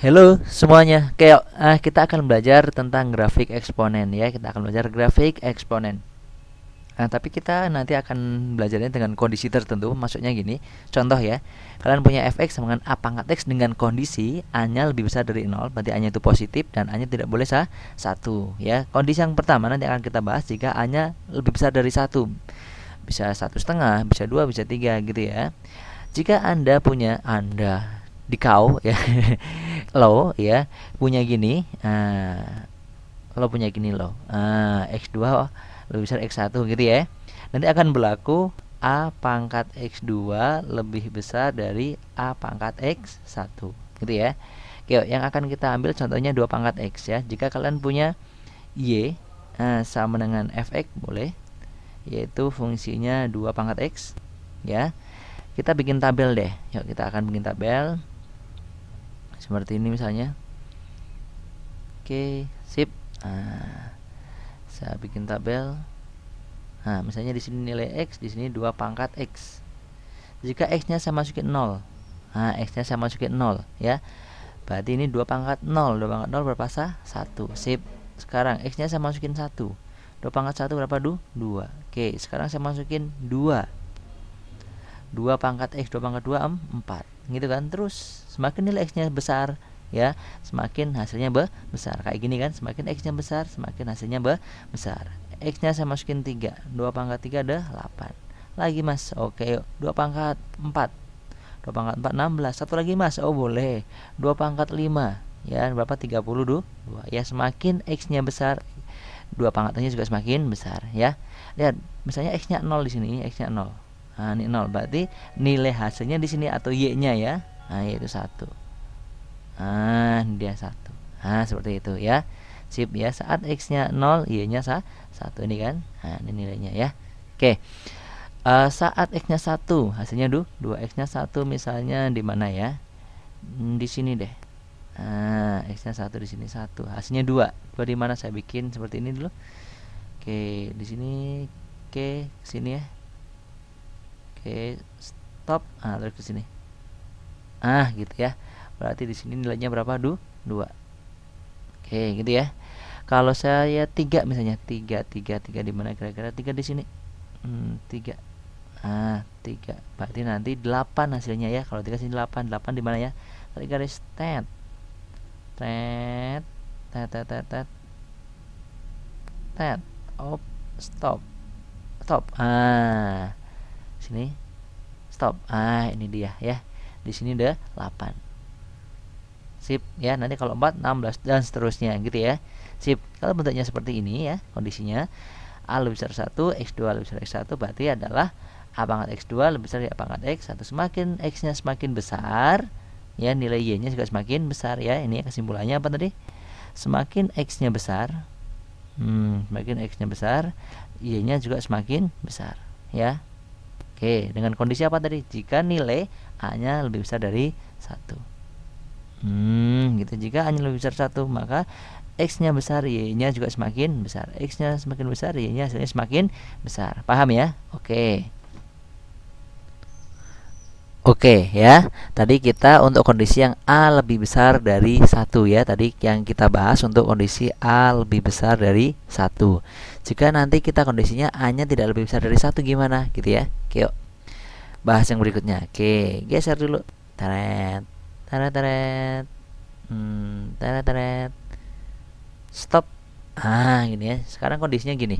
Halo semuanya, kayak Uh, kita akan belajar tentang grafik eksponen ya. Kita akan belajar grafik eksponen. Nah, tapi kita nanti akan belajarnya dengan kondisi tertentu. Maksudnya gini, contoh ya. Kalian punya fx sama dengan a pangkat x dengan kondisi a-nya lebih besar dari 0, berarti a-nya itu positif dan a-nya tidak boleh sah 1 ya. Kondisi yang pertama nanti akan kita bahas jika a-nya lebih besar dari 1. Bisa satu setengah, bisa dua, bisa tiga gitu ya. Jika Anda punya Anda di kau ya lo ya punya gini uh, lo punya gini lo uh, eh, x2 lebih besar x1 gitu ya nanti akan berlaku a pangkat x2 lebih besar dari a pangkat x1 gitu ya Oke, yang akan kita ambil contohnya 2 pangkat x ya jika kalian punya y uh, sama dengan fx boleh yaitu fungsinya 2 pangkat x ya kita bikin tabel deh yuk kita akan bikin tabel seperti ini misalnya oke sip nah, saya bikin tabel nah misalnya di sini nilai x di sini dua pangkat x jika x nya saya masukin 0 nah x nya saya masukin 0 ya berarti ini dua pangkat 0 dua pangkat 0 berapa sah? 1 sip sekarang x nya saya masukin 1 2 pangkat 1 berapa du? 2 oke sekarang saya masukin 2 2 pangkat x 2 pangkat 2 4 gitu kan terus semakin nilai x-nya besar ya semakin hasilnya be besar kayak gini kan semakin x-nya besar semakin hasilnya be besar x-nya saya masukin 3 2 pangkat 3 ada 8 lagi mas oke yuk 2 pangkat 4 2 pangkat 4 16 satu lagi mas oh boleh 2 pangkat 5 ya berapa 32 ya semakin x-nya besar dua pangkatnya juga semakin besar ya lihat misalnya x-nya 0 di sini x-nya 0 Nah, ini 0 berarti nilai hasilnya di sini atau y-nya ya. Nah, yaitu satu. Nah, dia satu. Nah, seperti itu ya. Sip ya, saat x-nya nol, y-nya satu ini kan. Nah, ini nilainya ya. Oke. Uh, saat x-nya satu, hasilnya du dua x nya satu misalnya di mana ya? Hmm, di sini deh. Nah, x-nya satu di sini satu, hasilnya dua. Dua di mana saya bikin seperti ini dulu. Oke, di sini oke, sini ya. Oke, stop. Ah, terus ke sini. Ah, gitu ya. Berarti di sini nilainya berapa? Du dua, Oke, gitu ya. Kalau saya tiga misalnya, tiga tiga tiga di mana kira-kira tiga di sini. Hmm, 3. Ah, tiga, Berarti nanti delapan hasilnya ya. Kalau tiga sini delapan delapan di mana ya? Tadi garis tet. Tet. Tet tet tet. Tet. tet. Op, stop. Stop. Ah sini stop ah ini dia ya di sini udah 8 sip ya nanti kalau 4 16 dan seterusnya gitu ya sip kalau bentuknya seperti ini ya kondisinya A lebih besar 1 X2 lebih besar X1 berarti adalah A pangkat X2 lebih besar dari A pangkat X satu semakin X nya semakin besar ya nilai Y nya juga semakin besar ya ini ya, kesimpulannya apa tadi semakin X nya besar hmm, semakin X nya besar Y nya juga semakin besar ya Oke, dengan kondisi apa tadi? Jika nilai A-nya lebih besar dari satu. Hmm, gitu. Jika A-nya lebih besar satu, maka X-nya besar, Y-nya juga semakin besar. X-nya semakin besar, Y-nya semakin besar. Paham ya? Oke. Oke okay, ya, tadi kita untuk kondisi yang A lebih besar dari satu ya, tadi yang kita bahas untuk kondisi A lebih besar dari satu. Jika nanti kita kondisinya A-nya tidak lebih besar dari satu gimana, gitu ya? Oke, yuk. bahas yang berikutnya. Oke, okay, geser dulu. Taret, taret, taret, hmm, taret, taret. Stop. Ah, gini ya. Sekarang kondisinya gini.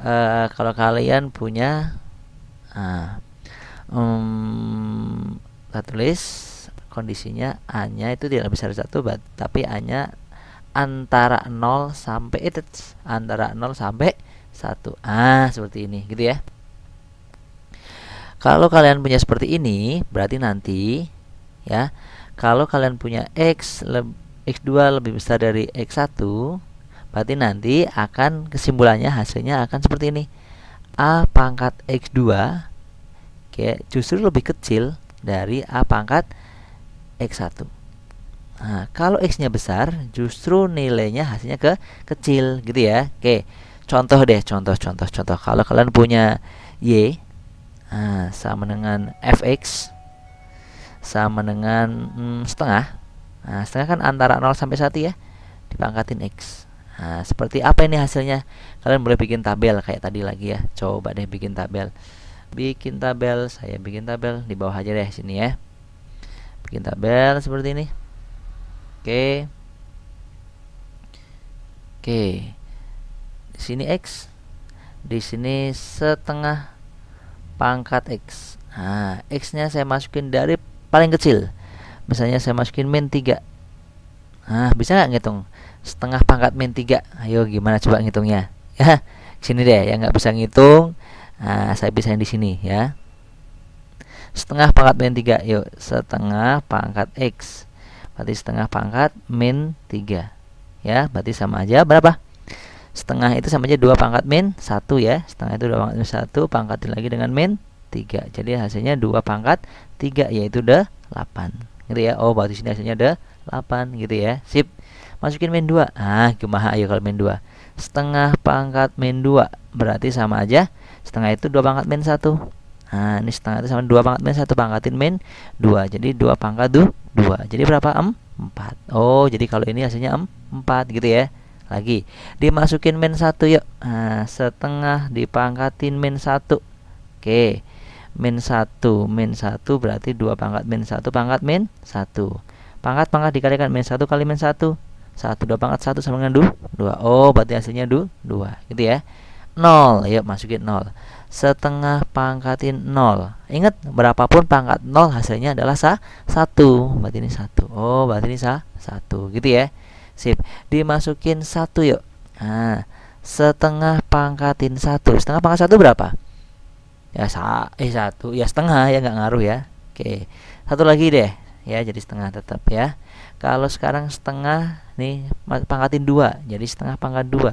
Uh, kalau kalian punya, uh, um, kita tulis kondisinya A-nya itu tidak lebih dari satu tapi A-nya antara 0 sampai itu antara 0 sampai 1. Ah, seperti ini gitu ya. Kalau kalian punya seperti ini, berarti nanti ya, kalau kalian punya x lebih, x2 lebih besar dari x1, berarti nanti akan kesimpulannya hasilnya akan seperti ini. A pangkat x2 ya, justru lebih kecil dari A pangkat X1. Nah, kalau X-nya besar, justru nilainya hasilnya ke kecil gitu ya. Oke, contoh deh, contoh, contoh, contoh. Kalau kalian punya Y nah, sama dengan Fx sama dengan hmm, setengah. Nah, setengah kan antara 0 sampai 1 ya, dipangkatin X. Nah, seperti apa ini hasilnya? Kalian boleh bikin tabel kayak tadi lagi ya. Coba deh bikin tabel bikin tabel saya bikin tabel di bawah aja deh sini ya bikin tabel seperti ini oke oke di sini x di sini setengah pangkat x nah x nya saya masukin dari paling kecil misalnya saya masukin min tiga nah bisa nggak ngitung setengah pangkat min tiga ayo gimana coba ngitungnya ya sini deh yang nggak bisa ngitung Nah, saya pisahin di sini ya. Setengah pangkat min 3. Yuk, setengah pangkat X. Berarti setengah pangkat min 3. Ya, berarti sama aja berapa? Setengah itu sama aja 2 pangkat min 1 ya. Setengah itu 2 pangkat min 1, pangkatin lagi dengan min 3. Jadi hasilnya 2 pangkat 3 yaitu 8. Gitu ya. Oh, berarti sini hasilnya ada 8 gitu ya. Sip. Masukin min 2. Ah, gimana ayo kalau min 2. Setengah pangkat min 2 berarti sama aja setengah itu dua pangkat min satu, nah ini setengah itu sama dua pangkat min 1 pangkatin min dua, jadi dua pangkat dua, jadi berapa? empat. oh jadi kalau ini hasilnya empat, gitu ya lagi dimasukin min satu yuk nah, setengah dipangkatin min satu, oke min satu min satu berarti dua pangkat min satu pangkat min satu, pangkat pangkat dikalikan min satu kali min satu, satu dua pangkat satu sama dengan 2 dua. oh berarti hasilnya 2 dua, gitu ya 0 yuk masukin 0 setengah pangkatin 0 ingat berapapun pangkat 0 hasilnya adalah sa 1 berarti ini 1 oh berarti ini sa 1 gitu ya sip dimasukin 1 yuk nah setengah pangkatin 1 setengah pangkat 1 berapa ya sa eh satu ya setengah ya nggak ngaruh ya oke satu lagi deh ya jadi setengah tetap ya kalau sekarang setengah nih pangkatin dua jadi setengah pangkat dua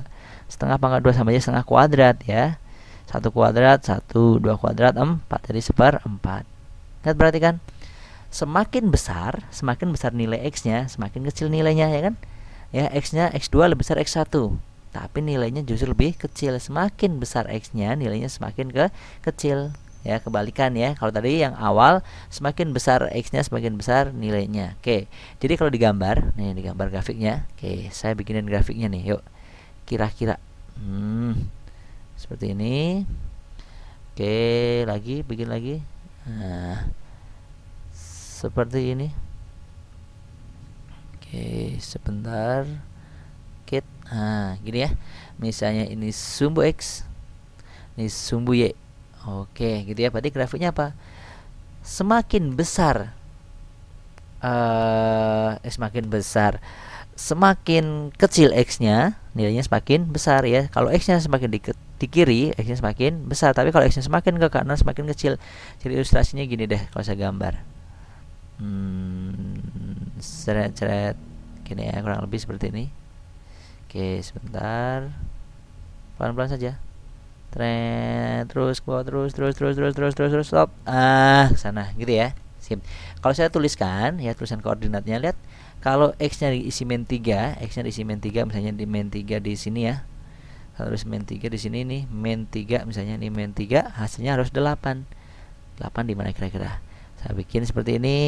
setengah pangkat 2 sama aja setengah kuadrat ya. 1 kuadrat, 1, 2 kuadrat, 4. Jadi seperempat. Lihat perhatikan. Semakin besar, semakin besar nilai x-nya, semakin kecil nilainya ya kan? Ya, x-nya x2 lebih besar x1. Tapi nilainya justru lebih kecil. Semakin besar x-nya, nilainya semakin ke kecil ya kebalikan ya kalau tadi yang awal semakin besar x-nya semakin besar nilainya oke jadi kalau digambar nih digambar grafiknya oke saya bikinin grafiknya nih yuk kira-kira hmm, seperti ini oke lagi bikin lagi nah, seperti ini oke sebentar kit nah gini ya misalnya ini sumbu X ini sumbu Y oke gitu ya berarti grafiknya apa semakin besar uh, semakin besar semakin kecil x-nya, nilainya semakin besar ya. Kalau x-nya semakin di, di kiri, x-nya semakin besar. Tapi kalau x-nya semakin ke kanan, semakin kecil. Jadi ilustrasinya gini deh, kalau saya gambar. Hmm, ceret-ceret, gini ya, kurang lebih seperti ini. Oke, sebentar. Pelan-pelan saja. terus ke bawah, terus, terus, terus, terus, terus, terus, terus, stop. Ah, sana, gitu ya. Sip. Kalau saya tuliskan, ya tulisan koordinatnya, lihat kalau x nya diisi main 3 x nya diisi main 3 misalnya di main 3 di sini ya harus main 3 di sini nih main 3 misalnya ini main 3 hasilnya harus 8 8 di mana kira-kira saya bikin seperti ini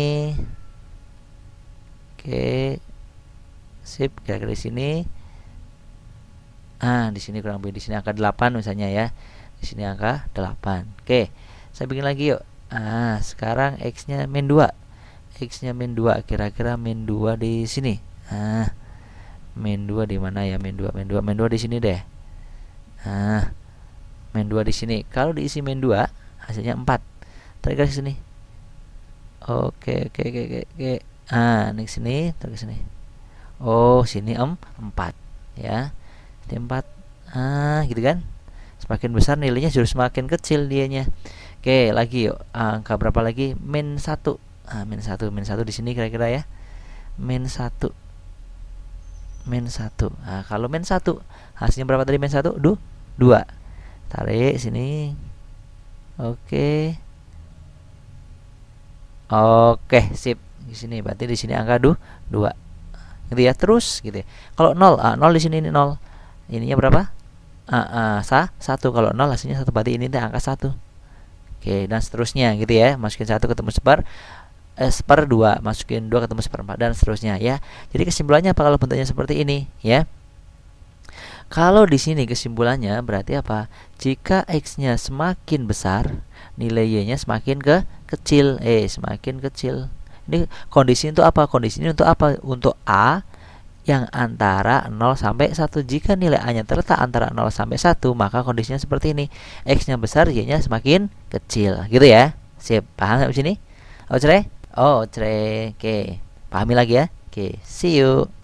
oke sip kira-kira di sini ah di sini kurang lebih di sini angka 8 misalnya ya di sini angka 8 oke saya bikin lagi yuk ah sekarang x nya main 2 x nya min 2 kira-kira min 2 di sini ah min 2 di mana ya min 2 min 2 min 2 di sini deh ah min 2 di sini kalau diisi min 2 hasilnya 4 tarik ke sini oke oke oke oke, oke. ah ini ke sini tarik ke sini oh sini em 4 ya di 4 ah gitu kan semakin besar nilainya justru semakin kecil dianya oke lagi yuk angka berapa lagi min 1 ah, min satu min satu di sini kira-kira ya min satu min satu ah, kalau min satu hasilnya berapa tadi min satu du dua tarik sini oke oke sip di sini berarti di sini angka du dua gitu ya terus gitu ya. kalau nol ah, nol di sini ini nol ininya berapa ah, ah, sa satu kalau nol hasilnya satu berarti ini angka satu Oke, dan seterusnya gitu ya. Masukin satu ketemu sebar eh, seper dua masukin dua ketemu seperempat dan seterusnya ya jadi kesimpulannya apa kalau bentuknya seperti ini ya kalau di sini kesimpulannya berarti apa jika x-nya semakin besar nilai y-nya semakin ke kecil eh semakin kecil ini kondisi untuk apa kondisi ini untuk apa untuk a yang antara 0 sampai 1 jika nilai A-nya terletak antara 0 sampai 1 maka kondisinya seperti ini X-nya besar Y-nya semakin kecil gitu ya sip paham sampai sini Oke, Oh, tre. Oke. Okay. Pahami lagi ya. Oke, okay. see you.